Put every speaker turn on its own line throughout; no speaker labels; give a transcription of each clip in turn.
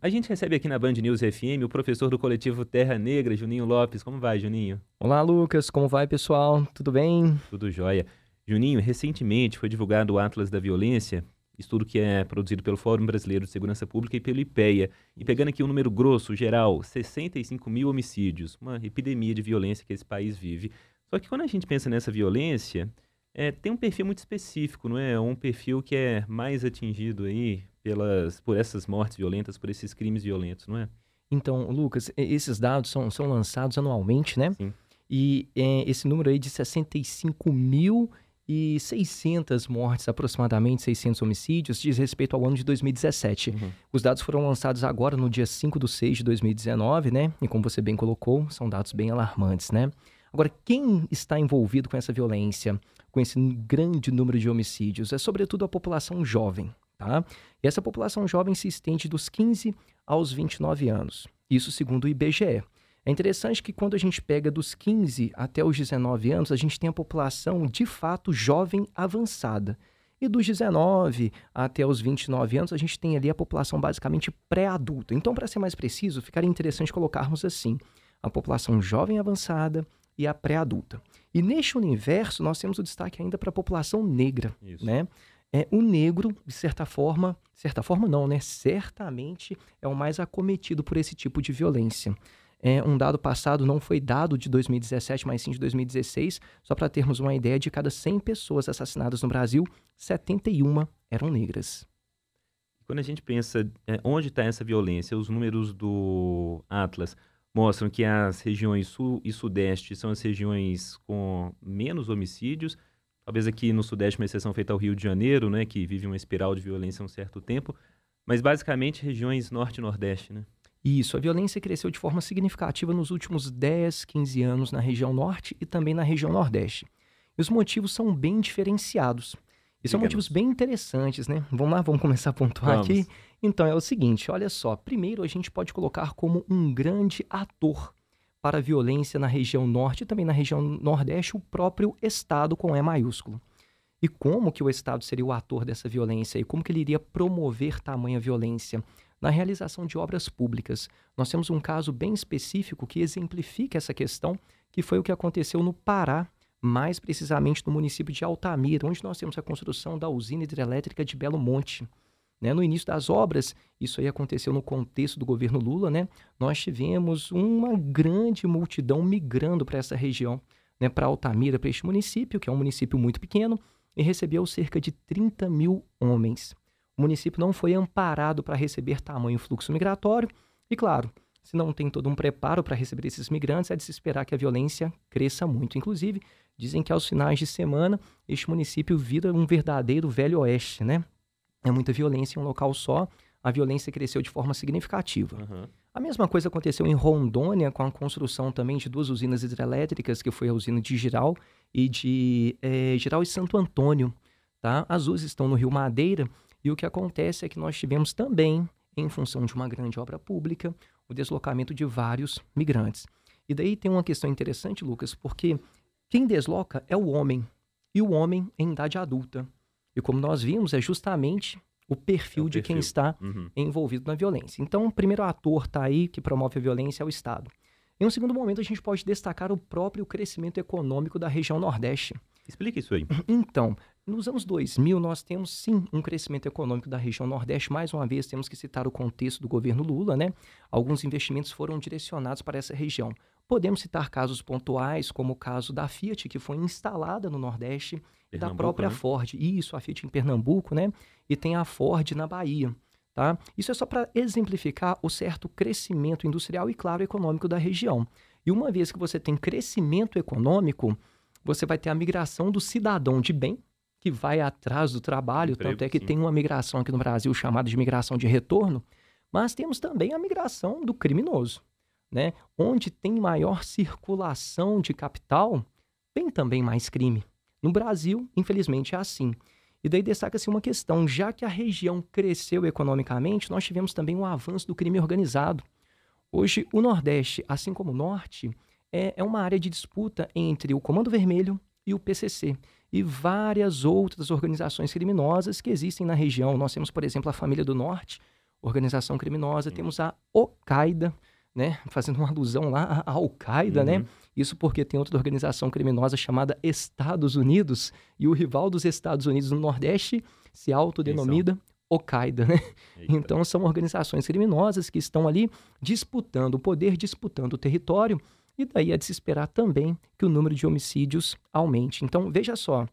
A gente recebe aqui na Band News FM o professor do coletivo Terra Negra, Juninho Lopes. Como vai, Juninho? Olá, Lucas. Como vai, pessoal? Tudo bem? Tudo jóia. Juninho, recentemente foi divulgado o Atlas da Violência, estudo que é produzido pelo Fórum Brasileiro de Segurança Pública e pelo IPEA. E pegando aqui um número grosso, geral, 65 mil homicídios, uma epidemia de violência que esse país vive. Só que quando a gente pensa nessa violência, é, tem um perfil muito específico, não é? é? Um perfil que é mais atingido aí pelas, por essas mortes violentas, por esses crimes violentos, não é?
Então, Lucas, esses dados são, são lançados anualmente, né? Sim. E é, esse número aí de 65 mil e 600 mortes, aproximadamente 600 homicídios, diz respeito ao ano de 2017. Uhum. Os dados foram lançados agora no dia 5 de 6 de 2019, né? E como você bem colocou, são dados bem alarmantes, né? Agora, quem está envolvido com essa violência, com esse grande número de homicídios, é sobretudo a população jovem, tá? E essa população jovem se estende dos 15 aos 29 anos, isso segundo o IBGE. É interessante que quando a gente pega dos 15 até os 19 anos, a gente tem a população de fato jovem avançada. E dos 19 até os 29 anos, a gente tem ali a população basicamente pré-adulta. Então, para ser mais preciso, ficaria interessante colocarmos assim: a população jovem avançada, e a pré-adulta. E neste universo, nós temos o destaque ainda para a população negra, Isso. né? É, o negro, de certa forma, certa forma não, né? Certamente é o mais acometido por esse tipo de violência. É, um dado passado não foi dado de 2017, mas sim de 2016, só para termos uma ideia, de cada 100 pessoas assassinadas no Brasil, 71 eram negras.
Quando a gente pensa é, onde está essa violência, os números do Atlas, mostram que as regiões sul e sudeste são as regiões com menos homicídios. Talvez aqui no sudeste uma exceção feita ao Rio de Janeiro, né, que vive uma espiral de violência há um certo tempo, mas basicamente regiões norte e nordeste, né?
Isso, a violência cresceu de forma significativa nos últimos 10, 15 anos na região norte e também na região nordeste. E os motivos são bem diferenciados. Isso são é motivos bem interessantes, né? Vamos lá, vamos começar a pontuar vamos. aqui. Então é o seguinte, olha só. Primeiro a gente pode colocar como um grande ator para a violência na região norte e também na região nordeste o próprio Estado com E maiúsculo. E como que o Estado seria o ator dessa violência e como que ele iria promover tamanha violência? Na realização de obras públicas. Nós temos um caso bem específico que exemplifica essa questão, que foi o que aconteceu no Pará mais precisamente no município de Altamira, onde nós temos a construção da usina hidrelétrica de Belo Monte. Né? No início das obras, isso aí aconteceu no contexto do governo Lula, né? nós tivemos uma grande multidão migrando para essa região, né? para Altamira, para este município, que é um município muito pequeno, e recebeu cerca de 30 mil homens. O município não foi amparado para receber tamanho fluxo migratório, e claro, se não tem todo um preparo para receber esses migrantes, é de se esperar que a violência cresça muito. Inclusive, Dizem que aos finais de semana, este município vira um verdadeiro velho oeste, né? É muita violência em um local só, a violência cresceu de forma significativa. Uhum. A mesma coisa aconteceu em Rondônia com a construção também de duas usinas hidrelétricas, que foi a usina de Giral e de é, Giral e Santo Antônio. Tá? As duas estão no Rio Madeira e o que acontece é que nós tivemos também, em função de uma grande obra pública, o deslocamento de vários migrantes. E daí tem uma questão interessante, Lucas, porque quem desloca é o homem, e o homem em idade adulta. E como nós vimos, é justamente o perfil é o de perfil. quem está uhum. envolvido na violência. Então, o primeiro ator está aí que promove a violência é o Estado. Em um segundo momento, a gente pode destacar o próprio crescimento econômico da região Nordeste. Explica isso aí. Então, nos anos 2000, nós temos sim um crescimento econômico da região Nordeste. Mais uma vez, temos que citar o contexto do governo Lula, né? Alguns investimentos foram direcionados para essa região. Podemos citar casos pontuais, como o caso da Fiat, que foi instalada no Nordeste, e da própria né? Ford. Isso, a Fiat em Pernambuco, né? E tem a Ford na Bahia. Tá? Isso é só para exemplificar o certo crescimento industrial e, claro, econômico da região. E uma vez que você tem crescimento econômico, você vai ter a migração do cidadão de bem, que vai atrás do trabalho, Emprego, tanto é que sim. tem uma migração aqui no Brasil chamada de migração de retorno, mas temos também a migração do criminoso. Né? Onde tem maior circulação de capital, tem também mais crime. No Brasil, infelizmente, é assim. E daí destaca-se uma questão: já que a região cresceu economicamente, nós tivemos também um avanço do crime organizado. Hoje, o Nordeste, assim como o Norte, é, é uma área de disputa entre o Comando Vermelho e o PCC e várias outras organizações criminosas que existem na região. Nós temos, por exemplo, a Família do Norte, organização criminosa, temos a OCAIDA, né, fazendo uma alusão lá à Al-Qaeda, né? uhum. né? Isso porque tem outra organização criminosa chamada Estados Unidos, e o rival dos Estados Unidos no Nordeste se autodenomina Al-Qaeda, né? Eita. Então são organizações criminosas que estão ali disputando o poder, disputando o território, e daí é de se esperar também que o número de homicídios aumente. Então veja só,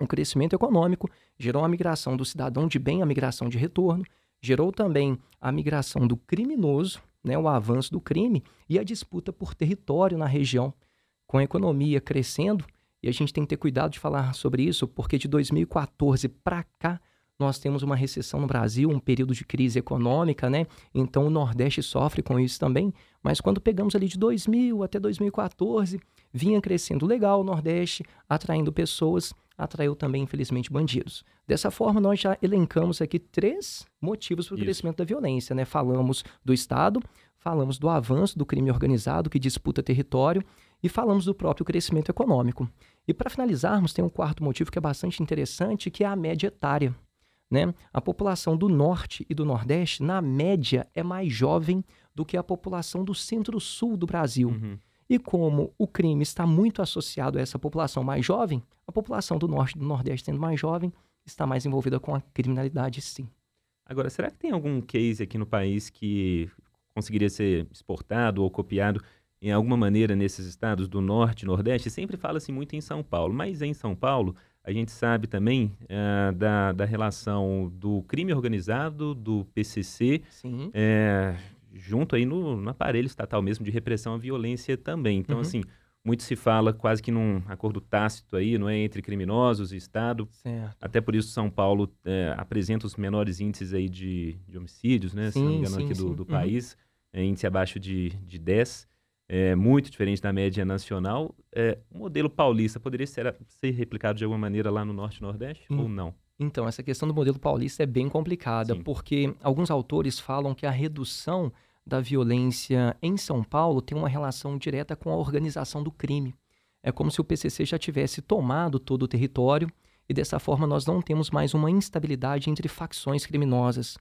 um crescimento econômico gerou a migração do cidadão de bem, a migração de retorno, gerou também a migração do criminoso, né, o avanço do crime e a disputa por território na região. Com a economia crescendo, e a gente tem que ter cuidado de falar sobre isso, porque de 2014 para cá nós temos uma recessão no Brasil, um período de crise econômica, né? Então o Nordeste sofre com isso também. Mas quando pegamos ali de 2000 até 2014, vinha crescendo legal o Nordeste, atraindo pessoas, atraiu também, infelizmente, bandidos. Dessa forma, nós já elencamos aqui três motivos para o crescimento da violência, né? Falamos do Estado, falamos do avanço do crime organizado que disputa território e falamos do próprio crescimento econômico. E para finalizarmos, tem um quarto motivo que é bastante interessante, que é a média etária. Né? A população do norte e do nordeste, na média, é mais jovem do que a população do centro-sul do Brasil. Uhum. E como o crime está muito associado a essa população mais jovem, a população do norte e do nordeste sendo mais jovem está mais envolvida com a criminalidade, sim.
Agora, será que tem algum case aqui no país que conseguiria ser exportado ou copiado em alguma maneira nesses estados do norte e nordeste? Sempre fala-se muito em São Paulo, mas em São Paulo a gente sabe também eh, da, da relação do crime organizado, do PCC, é, eh, junto aí no, no, aparelho estatal mesmo de repressão à violência também. Então, uhum. assim, muito se fala quase que num acordo tácito aí, não é, entre criminosos e Estado. Certo. Até por isso São Paulo é, apresenta os menores índices aí de, de homicídios, né, sim, se não me engano, sim, aqui sim. do, do uhum. país, é, índice abaixo de, de 10% é, muito diferente da média nacional. É, o modelo paulista poderia ser, ser replicado de alguma maneira lá no Norte e Nordeste hum. ou não?
Então, essa questão do modelo paulista é bem complicada, Sim. porque alguns autores falam que a redução da violência em São Paulo tem uma relação direta com a organização do crime. É como se o PCC já tivesse tomado todo o território e dessa forma nós não temos mais uma instabilidade entre facções criminosas.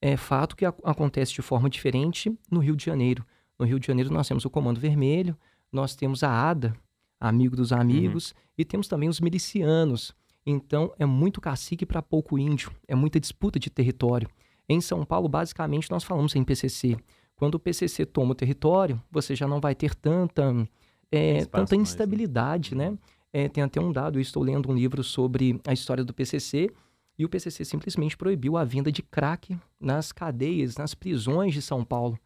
É fato que acontece de forma diferente no Rio de Janeiro. No Rio de Janeiro nós temos o Comando Vermelho, nós temos a ADA, Amigo dos uhum. Amigos, uhum. e temos também os milicianos. Então é muito cacique para pouco índio, é muita disputa de território. Em São Paulo, basicamente, nós falamos em PCC. Quando o PCC toma o território, você já não vai ter tanta, é, tanta né? instabilidade, né? né? É, tem até um dado, eu estou lendo um livro sobre a história do PCC, e o PCC simplesmente proibiu a venda de crack nas cadeias, nas prisões de São Paulo.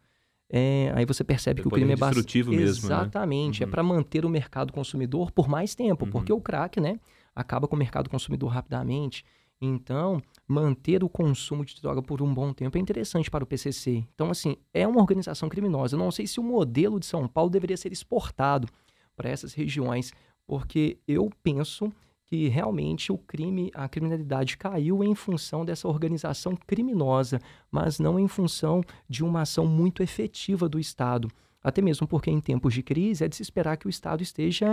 É, aí você percebe é que o crime é destrutivo mesmo. Né? Exatamente. Né? Uhum. É para manter o mercado consumidor por mais tempo, uhum. porque o crack, né, acaba com o mercado consumidor rapidamente. Então, manter o consumo de droga por um bom tempo é interessante para o PCC. Então, assim, é uma organização criminosa. Eu não sei se o modelo de São Paulo deveria ser exportado para essas regiões, porque eu penso que realmente o crime, a criminalidade caiu em função dessa organização criminosa, mas não em função de uma ação muito efetiva do Estado. Até mesmo porque em tempos de crise é de se esperar que o Estado esteja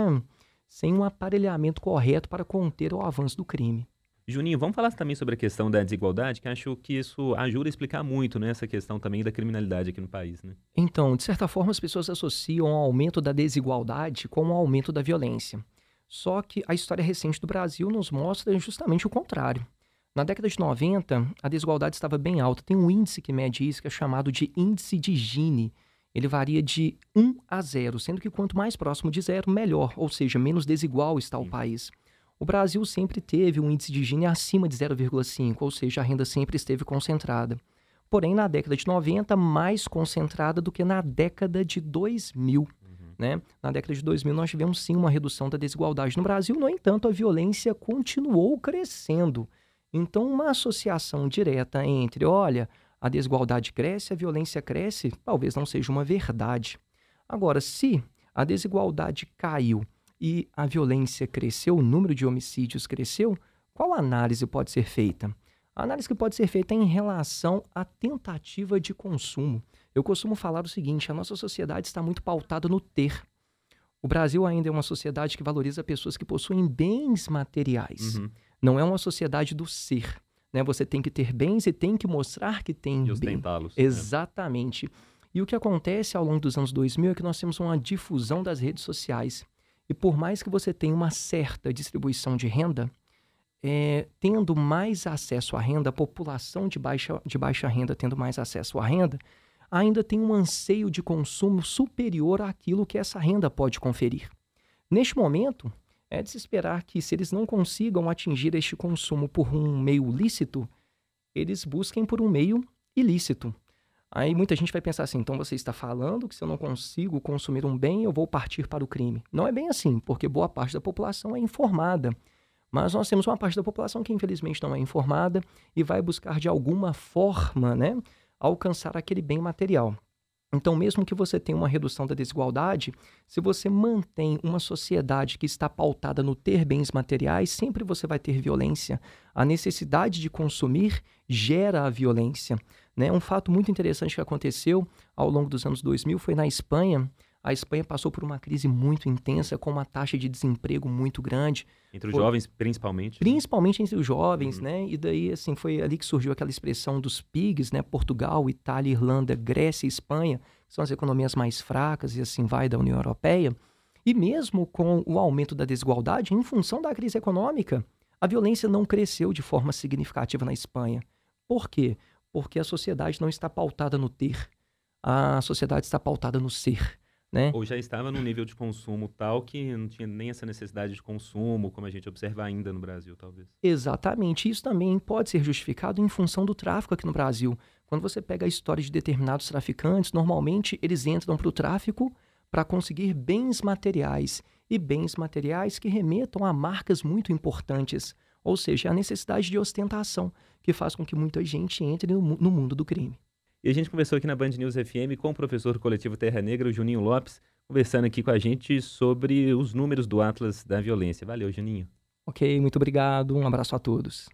sem um aparelhamento correto para conter o avanço do crime.
Juninho, vamos falar também sobre a questão da desigualdade, que acho que isso ajuda a explicar muito né, essa questão também da criminalidade aqui no país. Né?
Então, de certa forma, as pessoas associam o aumento da desigualdade com o aumento da violência. Só que a história recente do Brasil nos mostra justamente o contrário. Na década de 90, a desigualdade estava bem alta. Tem um índice que mede isso, que é chamado de índice de Gini. Ele varia de 1 a 0, sendo que quanto mais próximo de zero, melhor, ou seja, menos desigual está o país. O Brasil sempre teve um índice de Gini acima de 0,5, ou seja, a renda sempre esteve concentrada. Porém, na década de 90, mais concentrada do que na década de 2000. Né? Na década de 2000, nós tivemos sim uma redução da desigualdade no Brasil, no entanto, a violência continuou crescendo. Então, uma associação direta entre, olha, a desigualdade cresce, a violência cresce, talvez não seja uma verdade. Agora, se a desigualdade caiu e a violência cresceu, o número de homicídios cresceu, qual análise pode ser feita? A análise que pode ser feita é em relação à tentativa de consumo. Eu costumo falar o seguinte: a nossa sociedade está muito pautada no ter. O Brasil ainda é uma sociedade que valoriza pessoas que possuem bens materiais. Uhum. Não é uma sociedade do ser. Né? Você tem que ter bens e tem que mostrar que tem e ostentá-los. Né? Exatamente. Né? E o que acontece ao longo dos anos 2000 é que nós temos uma difusão das redes sociais. E por mais que você tenha uma certa distribuição de renda, é, tendo mais acesso à renda, a população de baixa, de baixa renda tendo mais acesso à renda, ainda tem um anseio de consumo superior àquilo que essa renda pode conferir. Neste momento, é de se esperar que, se eles não consigam atingir este consumo por um meio lícito, eles busquem por um meio ilícito. Aí muita gente vai pensar assim: então você está falando que se eu não consigo consumir um bem, eu vou partir para o crime. Não é bem assim, porque boa parte da população é informada. Mas nós temos uma parte da população que infelizmente não é informada e vai buscar de alguma forma, né, alcançar aquele bem material. Então, mesmo que você tenha uma redução da desigualdade, se você mantém uma sociedade que está pautada no ter bens materiais, sempre você vai ter violência. A necessidade de consumir gera a violência. Né? Um fato muito interessante que aconteceu ao longo dos anos 2000 foi na Espanha, a Espanha passou por uma crise muito intensa, com uma taxa de desemprego muito grande.
Entre os foi... jovens, principalmente? Né?
Principalmente entre os jovens, uhum. né? E daí, assim, foi ali que surgiu aquela expressão dos PIGs, né? Portugal, Itália, Irlanda, Grécia e Espanha, que são as economias mais fracas e assim vai da União Europeia. E mesmo com o aumento da desigualdade, em função da crise econômica, a violência não cresceu de forma significativa na Espanha. Por quê? Porque a sociedade não está pautada no ter, a sociedade está pautada no ser né? Ou já
estava num nível de consumo tal que não tinha nem essa necessidade de consumo, como a gente observa ainda no Brasil, talvez.
Exatamente. Isso também pode ser justificado em função do tráfico aqui no Brasil. Quando você pega a história de determinados traficantes, normalmente eles entram para o tráfico para conseguir bens materiais e bens materiais que remetam a marcas muito importantes, ou seja, a necessidade de ostentação, que faz com que muita gente entre no, no mundo do crime.
E a gente conversou aqui na Band News FM com o professor do coletivo Terra Negra, o Juninho Lopes, conversando aqui com a gente sobre os números do Atlas da Violência. Valeu, Juninho.
Ok, muito obrigado. Um abraço a todos.